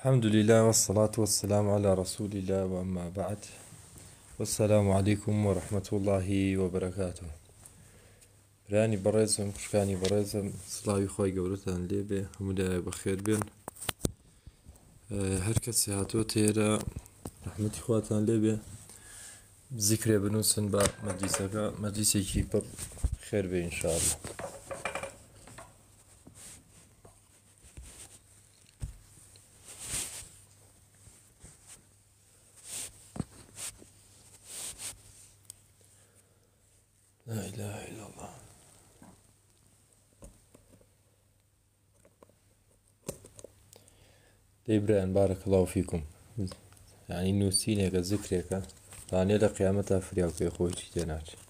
الحمد لله والصلاة والسلام على رسول الله وأما بعد والسلام عليكم ورحمة الله وبركاته راني برزم خشكاني برزم سلاوي خوي قولتان ليبي همداي بخير بين هر کەسی هاتووە تێرە رححمەتی خواتان لێبێ بزیکرێ بنووسن بە مەدیسەکە خير بين شاء الله ئەیبرایەن بارەکەڵاوفیکم ینی نووسینێکە زیکرێکە لانێ لە قیامەتە فریاو پێی خۆی تێ ناچێت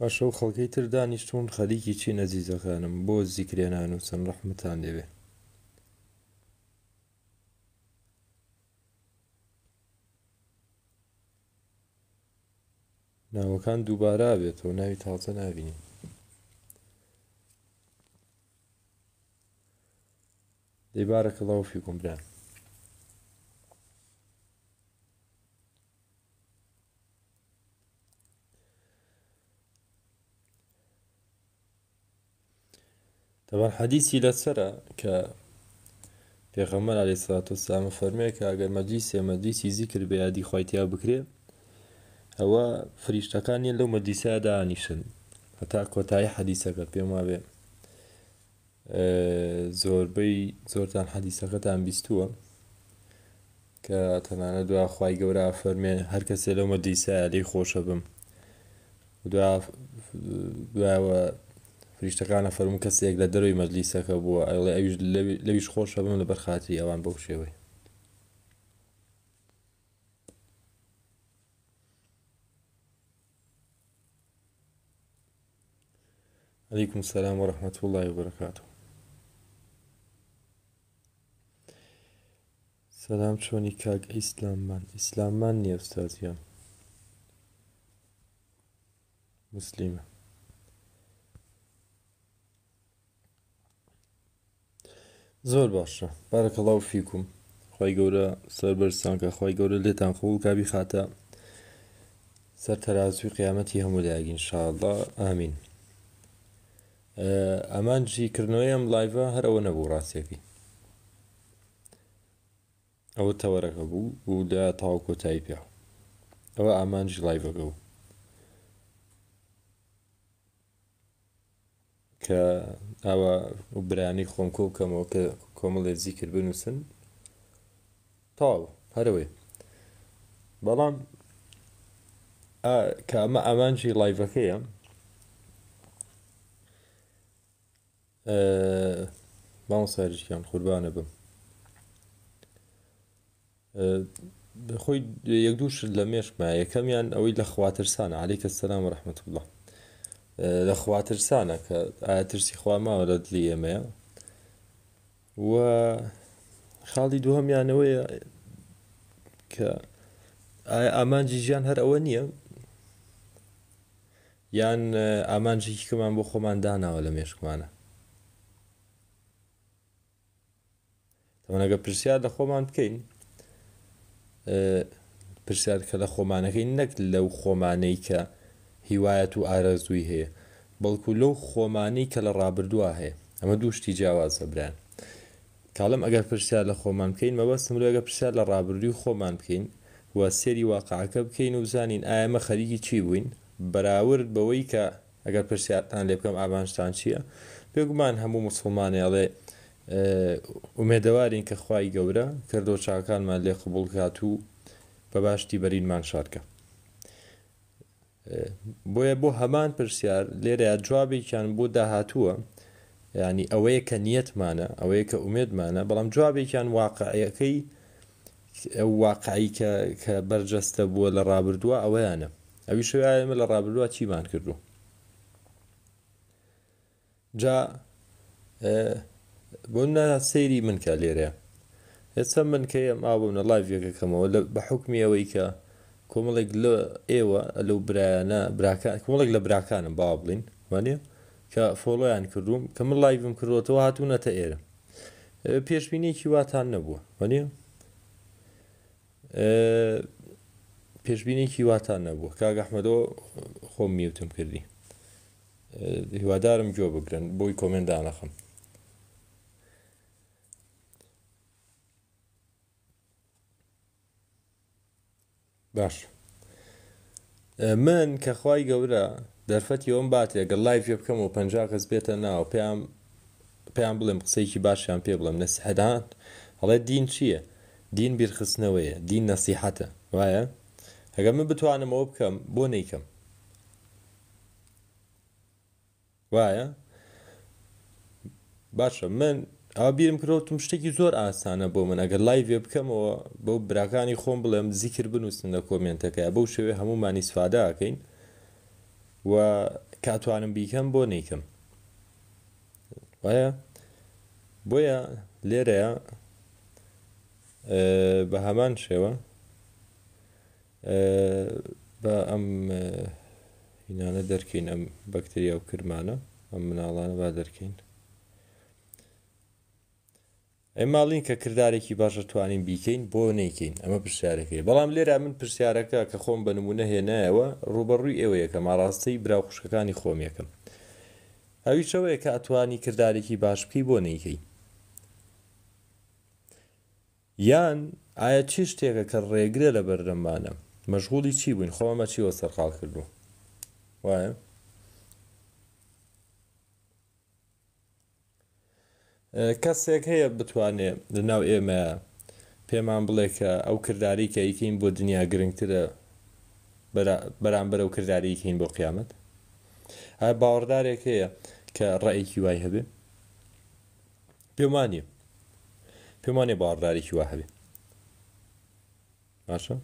ئەشەو خەڵکەی تر دانیشتون خەریکی چی نەزیزەکانم بۆ زیکرێنان و چەند ڕەحمتان لێوێ ناوەکان دووبارە بێتەوە ناوی تاڵچە نابینی دەیبارەکە لەوفی کومبران ئەمە حەدیسی لەسرە کە پێغەمەر علی سات و سامە فەرمێ کە ئەگەر مەجلیسێ مەجلیسی زیکر بە یادی خۆیتیا بکرێ ئەوە فریشتەکانی لەو مەجلیسیادا نیشن هەتا کۆتایی حەدیسەکە پێم وابێ زۆربەی زۆرتان حەدیسەکەتان بیستووە کە تەنانە دواخوای گەورە فەرمێن هەر کەسێ لەو مەجلیسە لێی خۆشە بم دوایەوە فریشتەکانە فەرموکەسێک لە دەروی مەجلیسەکە بووە ئەڵێ ئەوش لەویش خۆشە بم لە بەرخاتری ئەوان بەو شێوەی عليكم السلام ورحمة الله وبركاته سلام چۆنی کاگ ئیسلاممان ئیسلاممان نییە ئوستازیان مسلیمە زۆر باشە بارەکەڵاو فیکم خی گەورە سەربەرسانکە خی گەورە لێتان خۆڵ کابی خاتە سەر تەرازوی قیامەتی هەمووداگین شاءله ئامین ئەمان جیکردنەوەی ئەم لایڤە هەرەوە نەبوو ڕاستێکی ئەوە تەوەرەکە بوو بوو لە تاو کۆتایی پیا ئەوە ئامانجی لایڤەکە بوو کە ئاوا برانی خۆم کۆ بکەمەوە کە کۆمەڵێ زیکر بنووسن تاڵ هەرەوەی بەڵام کە ئەمە ئەمانجی لایڤەکەیە باڵ ساریشکیان قوربانە بم خۆی یەک دووش لە مێشمە یەکەمیان ئەوەی لە خواترسانە علیکە سەسلام و ڕحمت بڵە لەخواترسانە کە ئاترسی خوا ماوە لە دلی ئێمەیە و خاڵی دووهمیانەوەیە کە ئایا ئامانجی ژیان هەر ئەوە نییە یان ئامانجێکی کەمان بۆ خۆمان داناوە لە مێشکمانە تەمەەگە پرسیار لە خۆمان بکەین پرسیار کە لە خۆمانەکەی نەک لەو خۆمانەی کە هیوایەت و ئارەزووی هەیە بەڵکو لەو خۆمانی کە لە ڕابردووە هەیە ئەمە دووشتی جیاوازە بران کاڵم ئەگەر پرسیار لە خۆمان بکەین مەبەستم لەگە پرسیار لە ڕابردووی خۆمان بکەین و سێری واقعەکە بکەین و بزانین ئایامە خەریکی چی بووین بەراورد بەوەی کە ئەگەر پرسیارتان لێ بکەم ئابانشتان چییە پێگومان هەموو مسلمانێڵێ ئومێدەوارین کە خی گەورە کردۆ چاکانمان لێ قبولکات و بە باشتی بەرینمان شارکە بۆیە بۆ هەمان پرسیار لێرە جوابێکیان بۆ داهاتووە ینی ئەوەیە کە نیەتمانە ئەوەیە کە ئومێدمانە بەڵام جوابێکیان واقعەکەی ئەو واقعی کە بەرجەستە بووە لە ڕابردووە ئەوەیانە ئەوی شوایمە لە ڕابردووە چیمان کردو جا بۆ سەیری منکە لێرەیە هێستا من کە ئەم ئابوو نە لایڤەکەکەمەوە بە حکمی ئەوەی کە کۆمەڵێک لە ئێوە لەو برایانە کۆمەڵێک لە براکانم با بڵین وانێ کە فۆڵۆیان کردووم کە من لایڤم کردوەوە هاتوونەتە ئێرە پێشبینێکی واتان نەبووە وانێ پێشبینێکی واتان نەبووە کاگەحمەدۆ خۆم میوتم کردی هیوادارم گوێ بگرن بۆی کۆمندا نەخم باش من کەخوای گەورە دەرفەتی ئەوم باتێگە لای پێ بکەم و پ قز بێتە ناو پێیان پێیان بڵێم قسەیەکی باشیان پێ بڵم نەسیحدان هەڵێ دین چییە دین بیرخستنەوەیە دین نەسیحەتە وایە ئەگە من بتوانم ئەوە بکەم بۆ نیکەم وایە باشە من ئا بیرم کرۆتم شتێکی زۆر ئاسانە بۆ من ئەگەر لایڤێ بکەمەوە بەو براکانی خۆم بڵێم زیکر بنووسن لە کۆمنتەکەی بەو شوێ هەمومانی سواداکەین و کاتوانم بیکەم بۆ نیکەم وایە بۆیە لێرەیە بە هەمان شێوە بە ئەم هینانە دەرکەین ئەم بەکتریا و کرمانە ئەم مناڵانە با دەرکەین ئەماڵین کە کردارێکی باشە توانین بیکەین بۆ نەیکەین ئەمە پرسیارەکەی بەڵام لێرا من پرسیارەکە کە خۆم بە نمونە هێنایەوە ڕوبەڕووی ئێوەیە کە ماڕاستەی براوخشکەکانی خۆم یەکەم ئەویشەوەیە کە ئەتوانی کردارێکی باش بکەی بۆ نەیکەی یان ئایا چی شتێکە کە ڕێگرە لە بەردەمانە مەشغولی چی بووین خۆمە چیوە سەرقال کردو وایە کەسێک هەیە بتوانێت لەناو ئێمە پێمان بڵێ کە ئەو کردداری کە یکین بۆ دنیا گرنگترە بەرامبەر ئەو کردداری یکین بۆ قیامەت باوەڕدارێک هەیە کە ڕێکی وای هەبێ پێمانی پێمانێ باوەڕدارێکی وا هەبێ باشە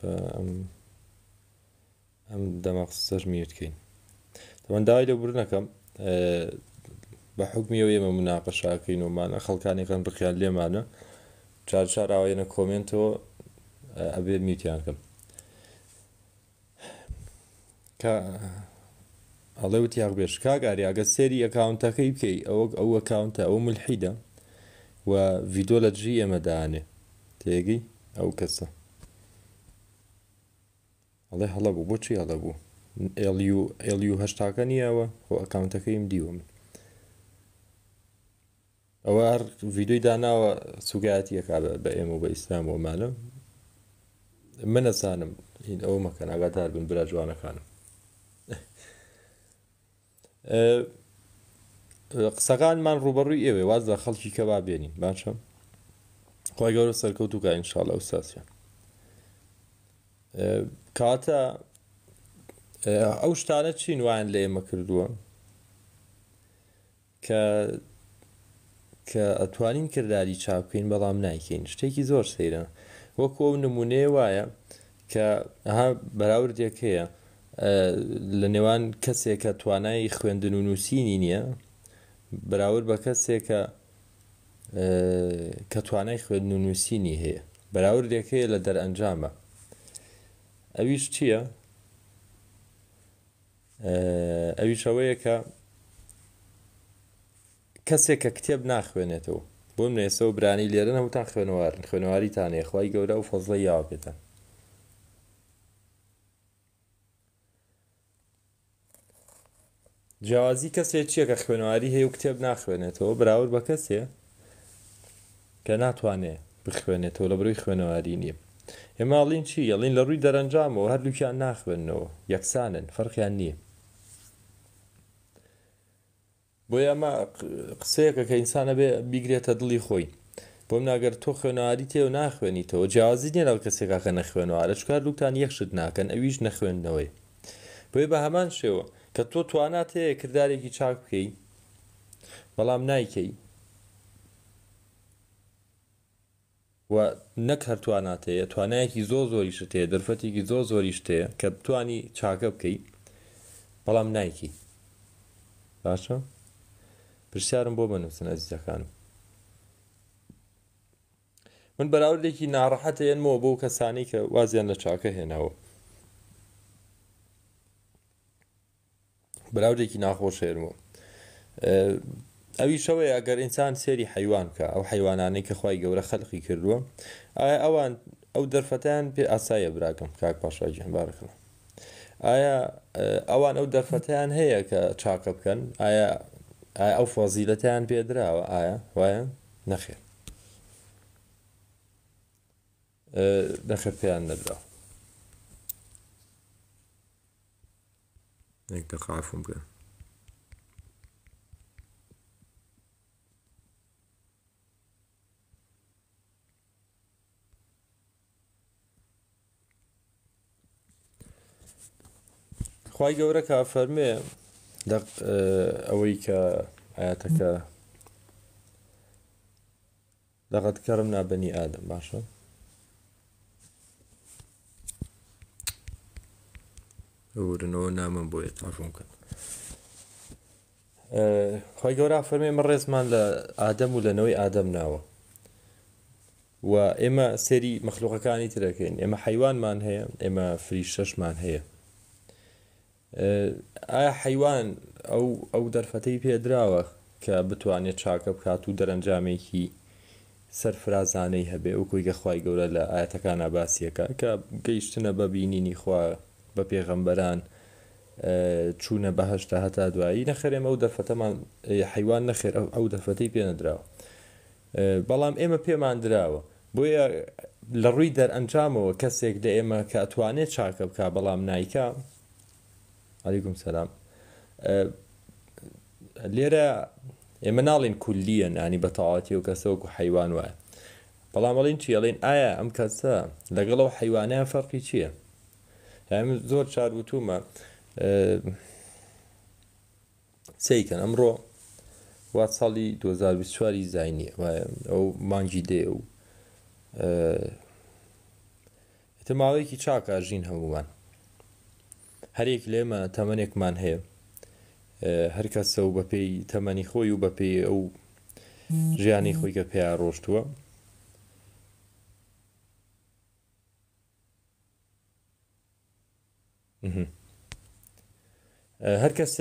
بە ئەم دەمەخسەر میرکەین تەوەند داوای لە برنەکەم بە حکمیەوە ئێمە مناقەشاکەین ومانە خەڵکانی قەن بخیان لێمانە چارچاراوەێنە کۆمنتەوە ئەبێ میتیانکەم کە ئەڵێ وتیاق بێش کاگاری ئەگە سێری ئەکاونتەکەی بکەی ئەوە ئەو ئەکاونتە ئەو ملحیدە و ڤیدۆ لە جی ئێمەدانێ تێگی ئەو کەسە ئەڵێ هەڵە بوو بۆچی هەڵە بوو هشتاکە نییەوە خۆ ئەکاونتەکەیم دیوە من ئەوە هەر ڤیددیوی داناوە سوگایەتیەکا بە ئێمە بە ئیسلام ومانە منەسانم هین ئەو مەکەن ئاگادار بن برا جوانەکانم قسەکانمان ڕوبەڕووی ئێوێ واز لە خەڵکی کەوا بێنین باشە خۆی گەورە سەرکەوت و گایین شڵە ئەو ساسیان کاتە ئەو شتانە چین وایان لێ ئێمە کردووە کە کە ئەتوانین کردداری چاپکەین بەڵام نایکەین شتێکی زۆر سەیرە وەکو ئەو نمونێ وایە کە ئەها بەراوردێک هەیە لە نێوان کەسێک کە توانای خوێندن و نووسینی نییە براورد بە کەسێکە کە توانای خوێندن و نووسینی هەیە بەراوردێک هەیە لە دەرئەنجامە ئەویش چییە؟ ئەویش ئەوەیە کە کەسێک کە کتێب ناخوێنێتەوە بۆم نێسە و برانی لێرە هەوتان خوێنەوارن خوێنەواریتانێ خی گەورە و فەزڵە یا بێتە جیاوازی کەسێک چییە کە خوێنەواری هەیە و کتێب ناخوێنێتەوە براور بە کەسێ کە ناتوانێ بخوێنێتەوە لە بروی خوێنەواری نییە ئێماڵین چی یەڵین لە ڕووی دەرەنجامەوە هەردووکیان ناخبنەوە یەکسانن فەرقیان نییە بۆ ئەمە قسەیەکە کە ئینسانە بێ بیگرێتە دڵی خۆی بۆم ناگەر تۆ خوێنەواری تێو ناخوێنیتەوە جیازی نیە لەو کەسێکاکە نەخوێنەوە چکار لوکتان یەخشت ناکەن ئەویش نەخوێندنەوەی بۆی بە هەمان شێوە کە تۆ توانات هەیە کردارێکی چاک بکەی بەڵام نایکەی و نەک هەرتواناتەیە توانایەکی زۆ زۆری شتەیە دەرفەتێکی زۆ زۆری شتەیە کە بتانی چاکە بکەیت بەڵام نایکی باشە پرسیارم بۆ بنووسن ئەزیزەکانم من بەراوردێکی ناڕەحەتە ێنمەوە بۆ کەسانی کە وازیان لە چاکە هێناوە بەراوردێکی ناخۆش هێنمەوە ئەوی شەوەی ئەگەر ئینسان سێری حیوان کە ئەو حیوانانەی کە خی گەورە خەلقی کردووە ئایا ئەوان ئەو دەرفەتیان پێ ئاسایە براکەم کاک پاشاجی هەمبارەکەم ئایا ئەوان ئەو دەرفەتیان هەیە کە چاکە بکەن ئایا ئەو فۆزیلەتیان پێدراوە ئایا وایە نەخێت نەخێت پێیان دەدراوە دقافم بکەن خی گەورە کا فەرمێ اه، ئەوەی کە ئاەتەکە لەقەت کەرم نابنی ئادەم باشە ورنەوە نامم بۆیە تافۆن کرد اه، خی گەورە فەرمێ مە ڕێزمان لە ئادەم و لەنەوەی ئادەم ناوە و ئێمە سێری مەخلوقەکانی ترەکەین ئێمە حیوانمان هەیە ئێمە فری شەشمان هەیە ئایا حیوان ئەو ئەو دەرفەتەی پێدراوە کە بتوانێت چاکە بکات و دەرەنجامێکی سەرفرازانەی هەبێ و کوی گەخوای گەورە لە ئاەتەکان ئاباسیەکە کە گەیشتنە بە بینینی خوا بە پێغەمبەران چوونە بەهشتا هەتا دوایی نەخێمە ئەو دەرفەتەمان حیوان نەخێر ئەو دەرفەتەی پێنەدراوە بەڵام ئێمە پێمان درراوە بۆیە لە ڕووی دەرئەنجامەوە کەسێک لە ئێمە کە ئەتوانێت چاکە بک بەڵام نایکە علیکم سەسلام لێرە ئێمە ناڵین کولیەن ینی بەتەواتی و کەسەوەکو حیوان وایە بەڵامەڵین چیڵین ئایا ئەم کەسە لەگەڵەوە حیوانیان فەرقی چییە؟ زۆر چار وتومە سیکەن ئەمڕۆ وا ساڵی 2024واری زینی ئەو مانگی دێ و احتمالێکی چاکە ژین هەمووان هەرێک لێمە تەمەنێکمان هەیە هەرکە سە و بەپێی تەمەنی خۆی و بەپێی ئەو ژیانی خۆی کە پێیا ڕۆشتووە هەر کەس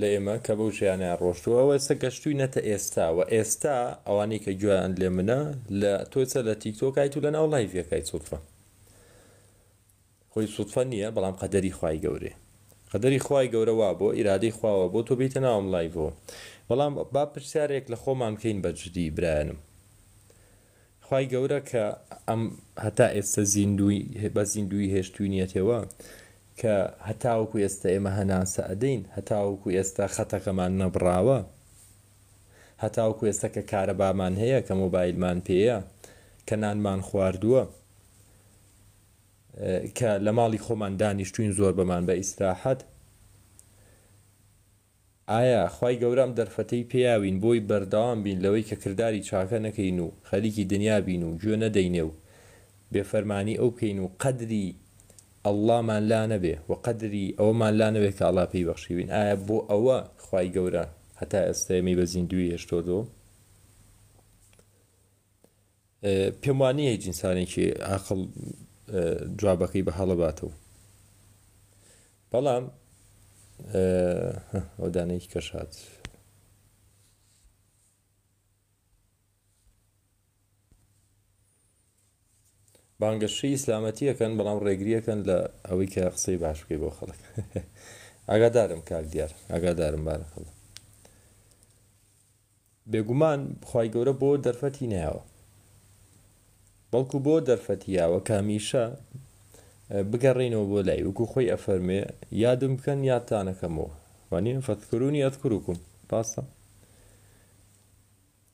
لە ئێمە کە بەو ژیانیان ڕۆشتووە ئەوە سە گەشتووی نەتە ئێستا و ئێستا ئەوانەی کە گویان لێ منە لە تۆچە لە تیکتۆکایت و لە ناو لایڤەکەی سوفە خۆی سوتفە نییە بەڵام قەدەری خی گەورێ قەدەری خی گەورەوا بۆ ئیرادەی خواوە بۆ تۆ بیتە ناوم لای بۆ بەڵام با پرسیارێک لە خۆمان بکەین بەجددی برایانم خی گەورە کە ئەم هەتا ئێستا زیندوی بە زیندوی هێشتوی نیەتەوە کە هەتاوکو ئێستا ئێمە هەناسە ئەدەین هەتاوکو ئێستا خەتەکەمان نەبراوە هەتاوکو ئێستا کە کارەبامان هەیە کە مۆبایلمان پێەیە کە نانمان خواردووە کە لە ماڵی خۆمان دانیشتوین زۆر بەمان بە ئیسراحەت ئایا خی گەورەم دەرفەتەی پیاوین بۆی بەردەوام بین لەوەی کە کردداری چاکە نەکەین و خەریکی دنیا بین و گوێ نەدەینێ و بێفەرمانی ئەو بکەین و قەدری ئەللامان لا نەبێ و قەدری ئەومان لا نەبێت کە ئاڵا پێی بەخشیوین ئایا بۆ ئەوە خی گەورە هەتا ئێستێمی بە زیندوی هێشتۆ پێم وانەیە جینسانێکی ئاخڵ جوابەکەی بە هەڵەباتەوە بەڵام ئەودانەیەکی کەشات بانگەشی ئیسلامەتیەکەن بەڵام ڕێگریەکەن لە ئەوەی کە قسەی باش بکەی بۆ خەڵک ئاگادارم کاک دیار ئاگادارم بارە خەڵ بێگومان بخوای گەورە بۆ دەرفەتی نایەوە بەڵکو بۆ دەرفەتیاوە کامیشە بگەڕینەوە بۆ لای وەکو خۆی ئەفەرمێ یادم بکەن یادتانەکەمەوە وانین فەتکرونی ئەتکروکم پاستە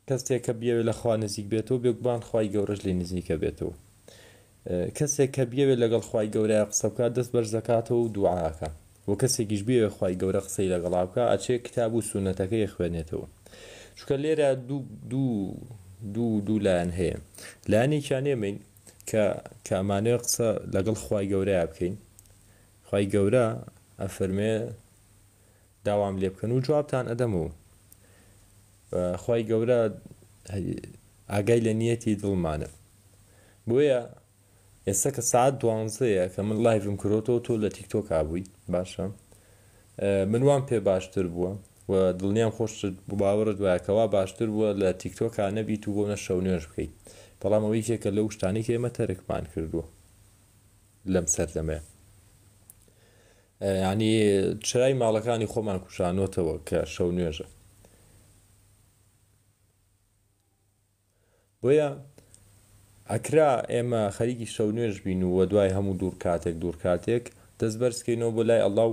کەسێک کە بیاوێت لە خوا نزیک بێتەوە بێکبان خی گەورەش لی نزیکە بێتەوە کەسێک کە بیاوێت لەگەڵ خی گەورە قسەبکە دەست بەرزەکاتەوە و دوعاکە وە کەسێکیش بێوێ خی گەورە قسەی لەگەڵاوکە ئەچێ کتاب و سونەتەکەی خوێنێتەوە چکە لێرە دوو دوو دوو لایەن هەیە لایەنێکیان نێمین کە کامانەیە قسە لەگەڵ خی گەورەیە بکەین خی گەورە ئەفەرمێ داوام لێ بکەن و جوابتان ئەدەم و خی گەورە ئاگای لە نیەتی دڵمانە بۆیە ئێستا کە سعات دوانزەیە کە من لایڤم کرۆتەوە تۆ لە تیکتۆک ئابووی باشە من وام پێ باشتر بووە و دڵنیام خۆش باوەڕت وایەکەوا باشتر بووە لە تیکتۆکە نەبییت و بۆنە شەو نوێژ بکەیت بەڵام ئەوەی کێکە لەو شتانی ئێمە تەرکمان کردووە لەم سەر لەمێ ینی چرای ماڵەکانی خۆمان کوشانۆتەوە کە شەو نوێژە بۆیە ئەکرا ئێمە خەریکی شەو نوێژ بین و وە دوای هەموو دوور کاتێک دوور کاتێک دەست بەرزکەینەوە بۆ لای ئەڵاو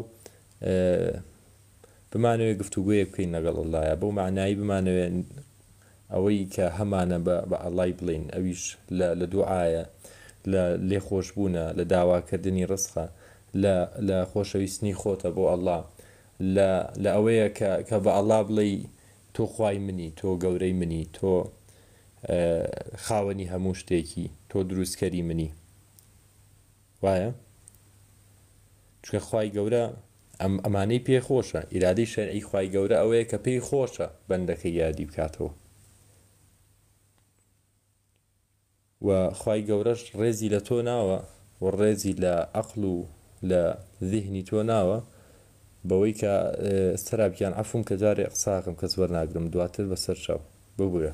بمانەوێت گفتوگوۆیە بکەین لەگەڵ لایە بۆ معنایی بمانەوێت ئەوەی کە هەمانە بە ئەڵای بڵین ئەویش لە دوعاە لە لێخۆش بوونە لە داواکردنی ڕسخە لە خۆشەویستنی خۆتە بۆ ئەلله لە ئەوەیە کە بە ئەلله بڵێ تۆ خوای منی تۆ گەورەی منی تۆ خاوەنی هەموو شتێکی تۆ دروستکەری منی وایە چکە خی گەورە ئەم ئەمانەی پێخۆشە ئیرادی شەرعی خی گەورە ئەوەیە کە پێی خۆشە بەندەکە یادی بکاتەوە و خی گەورەش ڕێزی لە تۆ ناوە و ڕێزی لە ئەقل و لە ذهنی تۆ ناوە بەوەی کە سەرابیان ئەفوم کە جارێ قساقم کە زۆر ناگرم دواتر بەسەر چاو ببووە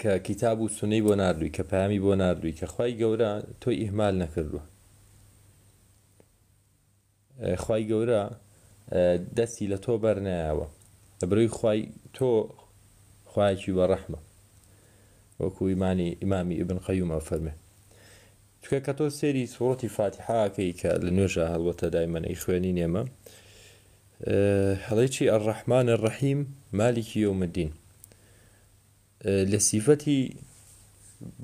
کە کتاب و سنەی بۆ نردووی کە پامی بۆ نردووی کە خی گەورە تۆی ئیحمال نەکردووە خی گەورە دەستی لە تۆ بەرنایەوە دەبروی خی تۆ خوایکی بە ڕەحمە وەکو ئیمانی ئیمامی ئبن خەیومە فەرمێ چکە کە تۆ سێری سوڕەتی فاتحاکەی کە لە نوێژە هەڵوەتە دایمەنەی خوێنی نێمە هەڵێکی ئەڕەحمانە ڕەحیم مالکی یومدین لە سیفەتی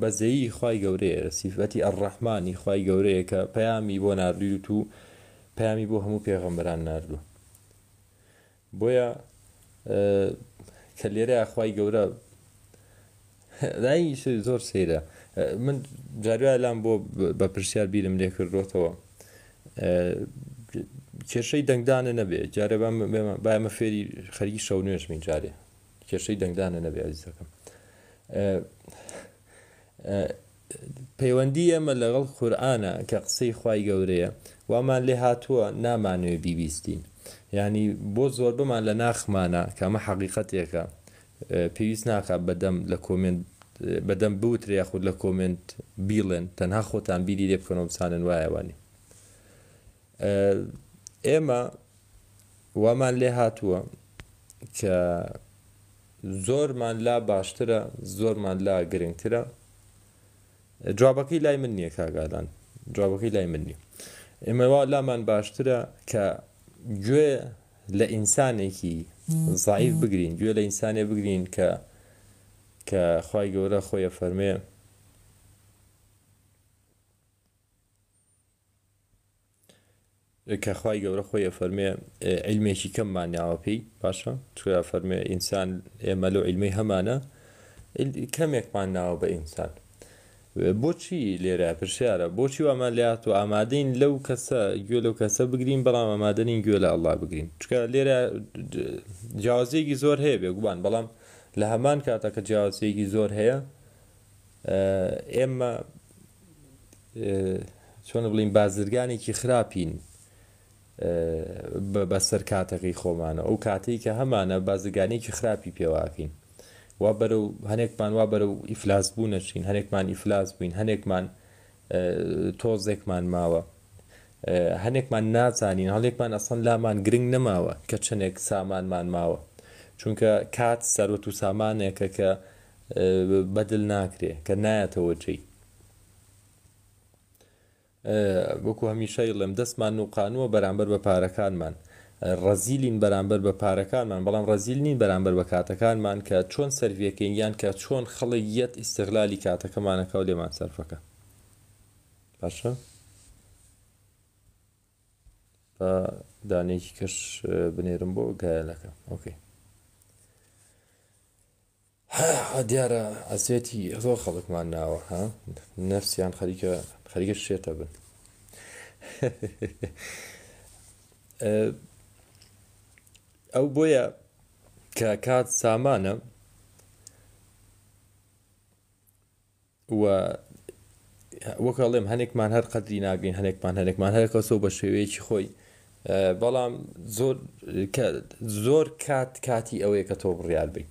بەزەیی خی گەورەیە سیفەتی ئەڕەحمانی خی گەورەیە کە پەیامی بۆ ناردوت و پامی بۆ هەموو پێغەمبەران نردوو بۆیە کە لێرە ئەخوای گەورە داینیش زۆر سەیرە من جاروای لام بۆ بە پرسیار بیرم لێ کردۆتەوە کێشەی دەنگدانە نەبێ جارە بامە فێری خەرگی شەو نوێژمین جارێ کێشەی دەنگدانە نەبێ عزیزەکەم پەیوەندی ئەمە لەگەڵ قورآانە کە قسەی خی گەورەیە وامان لێ هاتووە نامانوێ بیبیستین ینی بۆ زۆر بمان لە ناخمانە کەمە حەقیقەتێکە پێویست ناکە بەدەم لە کۆمنت بەدەم بوتریا خودود لە کۆمنت بیڵێن تەنها خۆتان بیری لێ بکەنەوە بسانن وایەوانی ئێمە وامان لێ هاتووە کە زۆرمان لا باشترە زۆرمان لا گرنگترە جوابەکەی لای من نییە کاگادان جوابەکەی لای من نییە ئێمەوا لامان باشترە کە گوێ لە ئینسانێکی زعیف بگرین گوێ لە ئینسانێ بگرین کە کە خی گەورە خۆیە فەرمێ کە خی گەورە خۆیە فەرمێ علمێکی کەم مانیاوەپی باشە توە فەرمێ ئینسان ئێمە لەو علمی هەمانە کەمێکمان ناوە بە ئینسان بۆچی لێرە پرسیارە بۆچی ئەمان لات و ئامادەین لەو کەسە گوێ لەو کەسە بگرین بەڵام ئەمادەین گوێ لە ئەڵا بگرین چکە لێرە جیازێکی زۆر هەیە بێگوبان بەڵام لە هەمان کاتەکە جیازێکی زۆر هەیە ئێمە چۆنە بڵین بازرگانێکی خراپین بەسەر کاتەکەی خۆمانە ئەو کاتێک کە هەمانە بازرگانێکی خراپی پێواکەین وا بەرە و هەنێکمان وا بەرە و ئیفلاس بوو نەچین هەنێکمان ئیفلاس بووین هەنێکمان تۆزێکمان ماوە هەنێکمان نازانین هەڵێکمان ئەسەن لامان گرنگ نەماوە کە چنێک سامانمان ماوە چونکە کات سەرۆت و سامانێکە کە بەدل ناکرێ کە نایەتەوە جێی وەکو هەمیشەی لەم دەستمان و قانووە بەرامبەر بە پارەکانمان ڕەزیلین بەرامبەر بە پارەکانمان بەڵام ڕەزیل نین بەرامبەر بە کاتەکانمان کە چۆن سەرڤەکەین یان کە چۆن خەڵی یەت ئیسیغلالی کاتەکەمانەکە و لێمان سەرفەکە پاشە دانێکی کەش بنێرم بۆ گایلەکە ئۆکەی دیارە ئەسێتی زۆ خەڵکمان ناوە ها نەفسیان خەریکە خەریکە شێتە بن. ئەو بۆیە کە کات سامانە وەکەڵێم هەنێکمان هەر قەدری ناگرین هەنێکمان هەنێکمان هەر کەسەوە بە شێوەیەکی خۆی بەڵام زۆر زۆر کات کاتی ئەوەیە کە تۆ بڕیار بین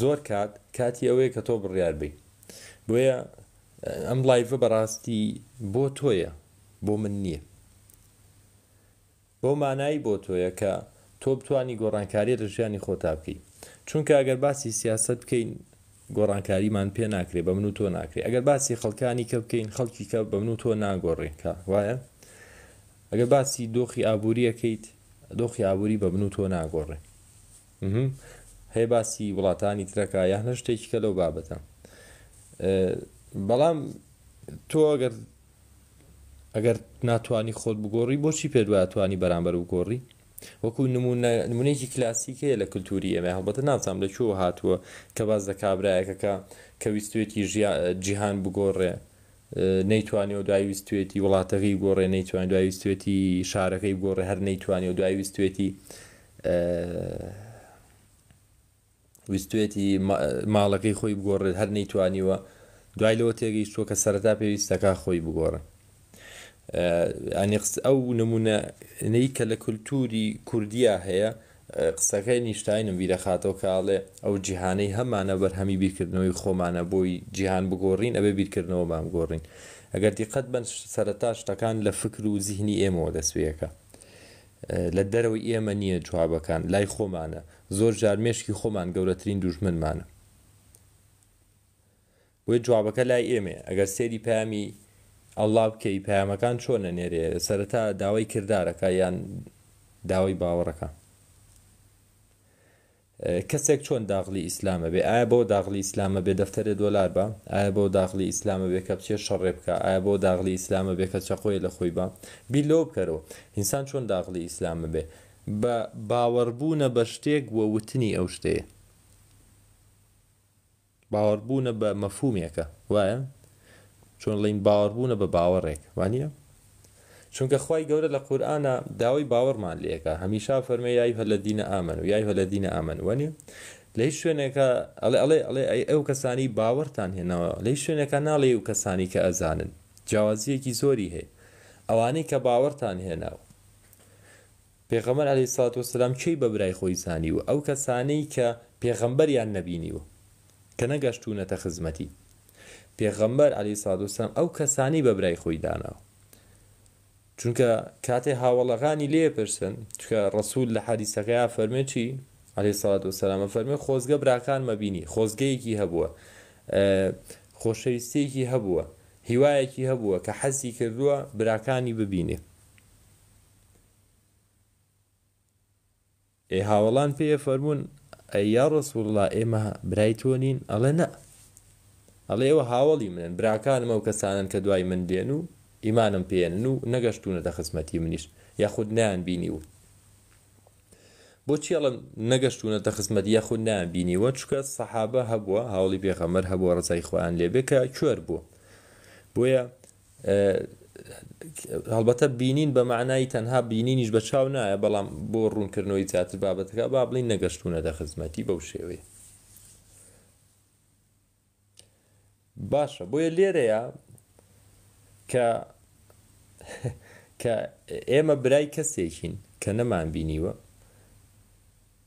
زۆر کات کاتی ئەوەیە کە تۆ بڕیار بی بۆیە ئەم لایڤە بەڕاستی بۆ تۆیە بۆ من نییە بۆ مانایی بۆ تۆیەکە تۆ بتانی گۆڕانکاری ڕژیانی خۆتا بکەیت چونکە ئەگەر باسی سیاست بکەین گۆڕانکاریمان پێ ناکرێ بە من و تۆ ناکرێ ئەگەر باسی خەڵکانی کە بکەین خەڵکی کە بە من و تۆ ناگۆڕێکە وایە ئەگەر باسی دۆخی ئابوووریەکەیت دۆخی ئابووری بە من و تۆ ناگۆڕێ هەیە باسی وڵاتانی ترەکە یان هە شتێکی کە لەو بابەتە بەڵام تۆ ئەگەر ئەگەر ناتوانانی خۆت بگۆڕی بۆچی پێ دواتوانی بەرامبەر و گۆڕی وەکو نمونەیەکی کلاسیکەیە لە کللتوری ئەمە هەڵبەتە ناچام لە چۆ هاتووە کە باز لە کابراایەکەکە کەویستێتی جیهان بگۆڕێ نەیتوانێت و داویستێتی وڵاتەکەی گۆڕێ نەیتوان داویستێتی شارەکەی گۆڕێ هەر نەیتوانێت و داویستێتی ویستێتی ماڵەکەی خۆی بگۆڕێت هەر نەیتوانیوە دوای لەوە تێگەی چۆکە سەرتا پێویستەکە خۆی بگۆڕێت ینی قس ئەو نمونەەی کە لە کولتوری کوردیا هەیە قسەکەی نیشتاینم بیرەخاتەوە کاڵێ ئەو جیهانەی هەمانە بەرهەمی بیرکردنەوەی خۆمانە بۆی جیهان بگۆڕین ئەبێ بیرکردنەوە بام گۆڕین ئەگەر دیقەت بن سەرەتا شتەکان لە فکر و زیهنی ئێمەوە دەسویەکە لە دەرەوەی ئێمە نییە جوابەکان لای خۆمانە زۆر جارمێشکی خۆمان گەورەترین دوژمنمانە بۆی جوابەکە لای ئێمێ ئەگەر سێری پامی ئەللا بکەی پامەکان چۆنە نێرێ سەرەتا داوای کردارەکە یان داوای باوەڕەکە کەسێک چۆن داغلی ئیسلامە بێ ئایا بۆ داغلی ئیسلامە بێ دەفتەرێ دۆلار بە ئایا بۆ داغلی ئیسلامە بێ کە بچێ شەڕێ بکە ئایا بۆ داغلی ئیسلامە بێ کە چەخۆی لە خۆی بە بیلۆ بکەرەوە ئینسان چۆن داغلی ئیسلامە بێ بە باوەڕبوونە بە شتێک وە وتنی ئەو شتەیە باوەڕبوونە بە مەفومێکە وایە چۆن لەین باوەڕبوونە بە باوەڕێک وانە چونکە خی گەورە لە قورآە داوای باوەڕمان لەکە هەمیشا فەرمە یای هە لە دینە ئامن و یای هە لە دینە ئامن وەنی لە هیچ شوێنێکە ئەڵێ ئەڵێ ئەڵێ ئەو کەسانی باوەڕتان هێنەوە لە هیچ شوێنەکە ناڵێ و کەسانی کە ئەزانن جیاوازیەکی زۆری هەیە ئەوانەی کە باوەڕتان هێناوە پێغەمەر علی سات وسلام چی بە برای خۆی زانی و ئەو کەسانەی کە پێغەمبەریان نەبینی و کە نەگەشتونەتە خزمەتی پێغەمبەر علی سادوسم ئەو کەسانی بە برای خۆی داناوە چونکە کاتێ هاوڵەکانی لێپرسن چکە ڕسوول لە حەدیسەکەیا فەرمێکی علی ساات و سەلامە فەرمێ خۆزگە براکان مەبینی خۆزگەیەکی هەبووە خۆشەویستێکی هەبووە هیوایەکی هەبووە کە حەسی کردووە براکانی ببینێ ئێ هاوڵان پێ فەرمونون ئەیا ڕسوڵلا ئێمە برای تۆ نین ئەڵە نە ئەڵێ ئێوە هاوڵی منن براکانم ئەو کەسانن کە دوای من دێن و ئیمانم پێێنن و نەگەشتونەتە خزمەتی منیش یاخود نیان بینی و بۆچی ئەڵم نەگەشتونەتە خزمەت یاخود نیان بینیوە چکە سەحابە هەبووە هاوڵی پێخەمەر هەبووە ڕزای خۆیان لێبێکە کوێر بوو بۆیە هەڵبەتە بینین بە معنای تەنها بینینیش بە چاو نایە بەڵام بۆ ڕوونکردنەوەی زیاتر بابەتەکە با بڵین نەگەشتونەتە خزمەتی بەو شێوەیە باشە بۆیە لێرەیە کە کە ئێمە برای کەسێکین کە نەمان بینیوە